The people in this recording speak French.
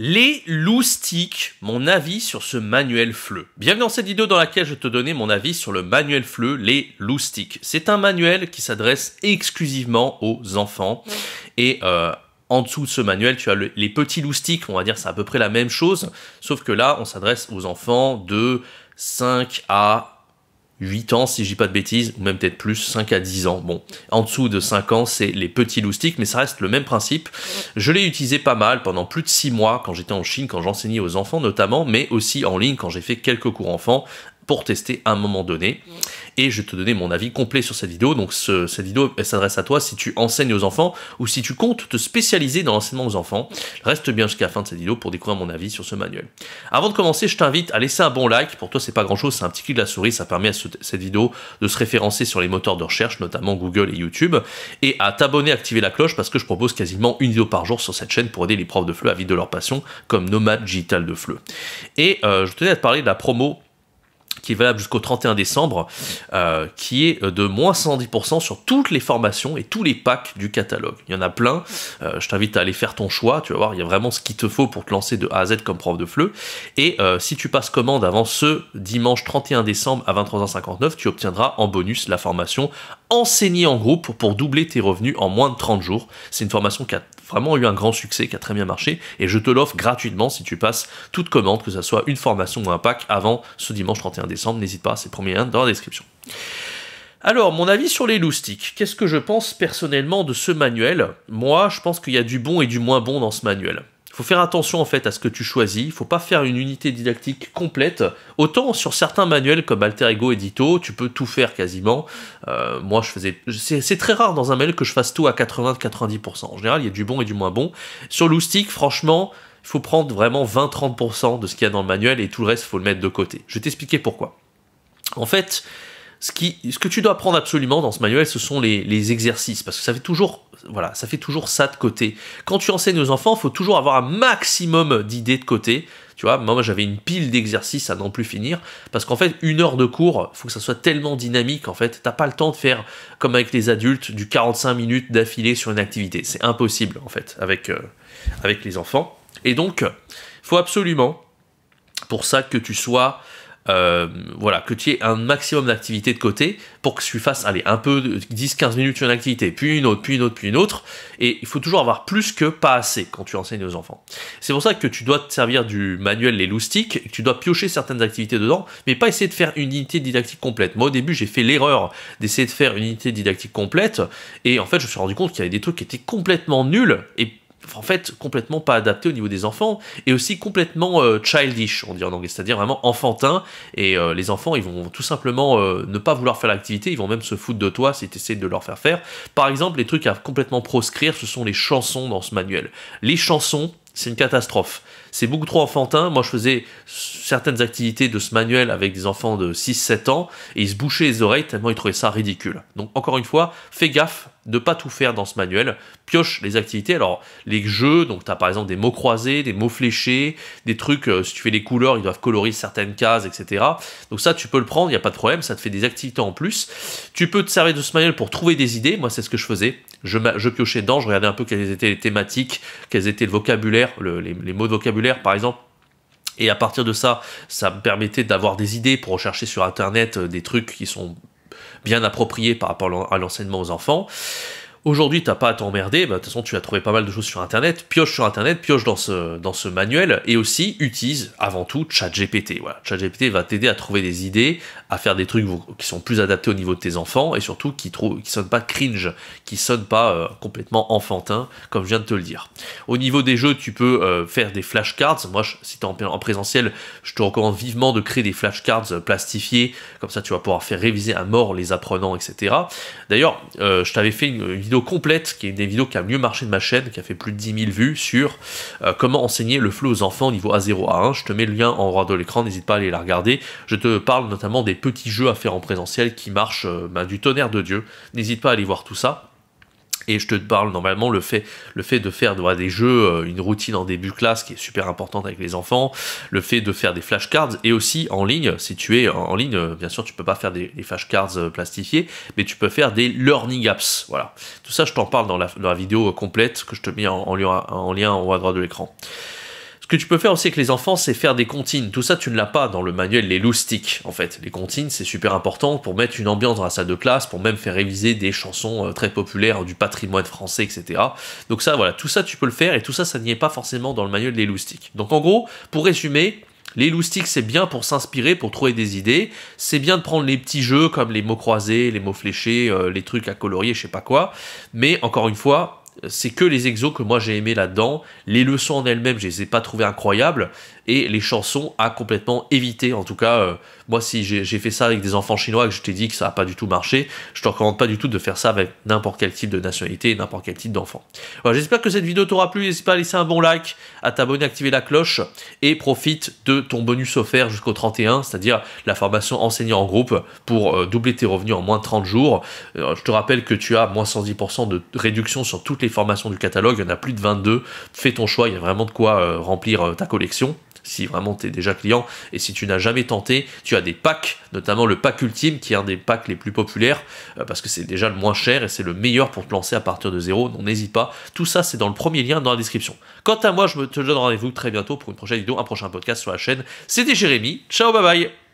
Les loustiques, mon avis sur ce manuel fleu. Bienvenue dans cette vidéo dans laquelle je te donner mon avis sur le manuel fleu, les loustiques. C'est un manuel qui s'adresse exclusivement aux enfants et euh, en dessous de ce manuel, tu as les petits loustiques, on va dire c'est à peu près la même chose, sauf que là on s'adresse aux enfants de 5 à 8 ans, si je dis pas de bêtises, ou même peut-être plus, 5 à 10 ans. Bon, en dessous de 5 ans, c'est les petits loustiques, mais ça reste le même principe. Je l'ai utilisé pas mal pendant plus de 6 mois quand j'étais en Chine, quand j'enseignais aux enfants notamment, mais aussi en ligne quand j'ai fait quelques cours enfants pour tester à un moment donné. Et je vais te donner mon avis complet sur cette vidéo. Donc cette vidéo s'adresse à toi si tu enseignes aux enfants ou si tu comptes te spécialiser dans l'enseignement aux enfants. Reste bien jusqu'à la fin de cette vidéo pour découvrir mon avis sur ce manuel. Avant de commencer, je t'invite à laisser un bon like. Pour toi, c'est pas grand chose, c'est un petit clic de la souris. Ça permet à cette vidéo de se référencer sur les moteurs de recherche, notamment Google et YouTube. Et à t'abonner, activer la cloche parce que je propose quasiment une vidéo par jour sur cette chaîne pour aider les profs de FLE à vivre de leur passion comme nomade digital de FLE. Et euh, je tenais à te parler de la promo qui est valable jusqu'au 31 décembre, euh, qui est euh, de moins 110% sur toutes les formations et tous les packs du catalogue. Il y en a plein, euh, je t'invite à aller faire ton choix, tu vas voir, il y a vraiment ce qu'il te faut pour te lancer de A à Z comme prof de fleu. Et si tu passes commande avant ce dimanche 31 décembre à 23h59, tu obtiendras en bonus la formation Enseigner en groupe pour doubler tes revenus en moins de 30 jours. C'est une formation qui a vraiment eu un grand succès qui a très bien marché et je te l'offre gratuitement si tu passes toute commande, que ce soit une formation ou un pack avant ce dimanche 31 décembre. N'hésite pas, c'est le premier lien dans la description. Alors, mon avis sur les loustiques. Qu'est-ce que je pense personnellement de ce manuel Moi, je pense qu'il y a du bon et du moins bon dans ce manuel faut faire attention en fait à ce que tu choisis. Il faut pas faire une unité didactique complète. Autant sur certains manuels comme Alter Ego Edito, tu peux tout faire quasiment. Euh, moi, je faisais. C'est très rare dans un mail que je fasse tout à 80-90%. En général, il y a du bon et du moins bon. Sur l'oustic, franchement, il faut prendre vraiment 20-30% de ce qu'il y a dans le manuel et tout le reste, il faut le mettre de côté. Je vais t'expliquer pourquoi. En fait, ce, que tu dois prendre absolument dans ce manuel, ce sont les, exercices, parce que ça fait toujours, voilà, ça fait toujours ça de côté. Quand tu enseignes aux enfants, il faut toujours avoir un maximum d'idées de côté. Tu vois, moi j'avais une pile d'exercices à n'en plus finir, parce qu'en fait, une heure de cours, il faut que ça soit tellement dynamique, en fait, t'as pas le temps de faire, comme avec les adultes, du 45 minutes d'affilée sur une activité. C'est impossible, en fait, avec, euh, avec les enfants. Et donc, il faut absolument, pour ça que tu sois euh, voilà, que tu aies un maximum d'activités de côté pour que tu fasses, allez, un peu 10-15 minutes sur une activité, puis une autre, puis une autre, puis une autre. Et il faut toujours avoir plus que pas assez quand tu enseignes aux enfants. C'est pour ça que tu dois te servir du manuel Les Loustiques, tu dois piocher certaines activités dedans, mais pas essayer de faire une unité didactique complète. Moi, au début, j'ai fait l'erreur d'essayer de faire une unité didactique complète, et en fait, je me suis rendu compte qu'il y avait des trucs qui étaient complètement nuls, et en fait complètement pas adapté au niveau des enfants et aussi complètement euh, childish, on dit en anglais, c'est-à-dire vraiment enfantin. Et euh, les enfants, ils vont tout simplement euh, ne pas vouloir faire l'activité, ils vont même se foutre de toi si tu essaies de leur faire faire. Par exemple, les trucs à complètement proscrire, ce sont les chansons dans ce manuel. Les chansons, c'est une catastrophe. C'est beaucoup trop enfantin. Moi, je faisais certaines activités de ce manuel avec des enfants de 6-7 ans et ils se bouchaient les oreilles tellement ils trouvaient ça ridicule. Donc, encore une fois, fais gaffe de pas tout faire dans ce manuel. Pioche les activités. Alors, les jeux, donc tu as par exemple des mots croisés, des mots fléchés, des trucs, euh, si tu fais les couleurs, ils doivent colorier certaines cases, etc. Donc, ça, tu peux le prendre, il n'y a pas de problème. Ça te fait des activités en plus. Tu peux te servir de ce manuel pour trouver des idées. Moi, c'est ce que je faisais je, piochais dedans, je regardais un peu quelles étaient les thématiques, quels étaient le vocabulaire, les, les mots de vocabulaire par exemple. Et à partir de ça, ça me permettait d'avoir des idées pour rechercher sur Internet euh, des trucs qui sont bien appropriés par rapport à l'enseignement aux enfants. Aujourd'hui, t'as pas à t'emmerder. Bah, de toute façon, tu as trouvé pas mal de choses sur Internet. Pioche sur Internet, pioche dans ce, dans ce manuel. Et aussi, utilise avant tout ChatGPT. Voilà. ChatGPT va t'aider à trouver des idées, à faire des trucs qui sont plus adaptés au niveau de tes enfants et surtout qui ne qui sonnent pas cringe, qui sonnent pas euh, complètement enfantin, comme je viens de te le dire. Au niveau des jeux, tu peux euh, faire des flashcards. Moi, si tu en, en présentiel, je te recommande vivement de créer des flashcards euh, plastifiés. Comme ça, tu vas pouvoir faire réviser à mort les apprenants, etc. D'ailleurs, je t'avais fait une complète, qui est une des vidéos qui a mieux marché de ma chaîne, qui a fait plus de 10 000 vues sur euh, comment enseigner le flow aux enfants au niveau A0 à 1. Je te mets le lien en haut de l'écran, n'hésite pas à aller la regarder. Je te parle notamment des petits jeux à faire en présentiel qui marchent euh, bah, du tonnerre de Dieu. N'hésite pas à aller voir tout ça. Et je te parle normalement le fait, le fait de faire des jeux, euh, une routine en début classe qui est super importante avec les enfants, le fait de faire des flashcards et aussi en ligne, si tu es en, ligne, euh, bien sûr tu peux pas faire des, flashcards euh, plastifiés, mais tu peux faire des learning apps. Voilà. Tout ça je t'en parle dans la, vidéo complète que je te mets en lien en haut à droite de l'écran. Ce que tu peux faire aussi avec les enfants, c'est faire des comptines. Tout ça, tu ne l'as pas dans le manuel, les loustiques, en fait. Les comptines, c'est super important pour mettre une ambiance dans la salle de classe, pour même faire réviser des chansons euh, très populaires du patrimoine français, etc. Donc ça, voilà, tout ça, tu peux le faire, et tout ça, ça n'y est pas forcément dans le manuel, les loustiques. Donc en gros, pour résumer, les loustiques, c'est bien pour s'inspirer, pour trouver des idées. C'est bien de prendre les petits jeux comme les mots croisés, les mots fléchés, euh, les trucs à colorier, je sais pas quoi. Mais encore une fois, c'est que les exos que moi j'ai aimé là-dedans. Les leçons en elles-mêmes, je les ai pas trouvées incroyables, et les chansons à complètement éviter. En tout cas, euh, moi, si j'ai fait ça avec des enfants chinois et que je t'ai dit que ça n'a pas du tout marché, je te recommande pas du tout de faire ça avec n'importe quel type de nationalité n'importe quel type d'enfant. Voilà, j'espère que cette vidéo t'aura plu. N'hésite pas à laisser un bon like, à t'abonner, activer la cloche et profite de ton bonus offert jusqu'au 31, c'est-à-dire la formation enseignant en groupe pour euh, doubler tes revenus en moins de 30 jours. Euh, je te rappelle que tu as moins 110% de réduction sur toutes les formations du catalogue. Il y en a plus de 22. Fais ton choix. Il y a vraiment de quoi remplir ta collection si vraiment tu es déjà client. Et si tu n'as jamais tenté, tu as des packs, notamment le pack ultime, qui est un des packs les plus populaires, euh, parce que c'est déjà le moins cher et c'est le meilleur pour te lancer à partir de zéro. Donc n'hésite pas. Tout ça, c'est dans le premier lien dans la description. Quant à moi, je te donne rendez-vous très bientôt pour une prochaine vidéo, un prochain podcast sur la chaîne. C'était Jérémy. Ciao, bye bye.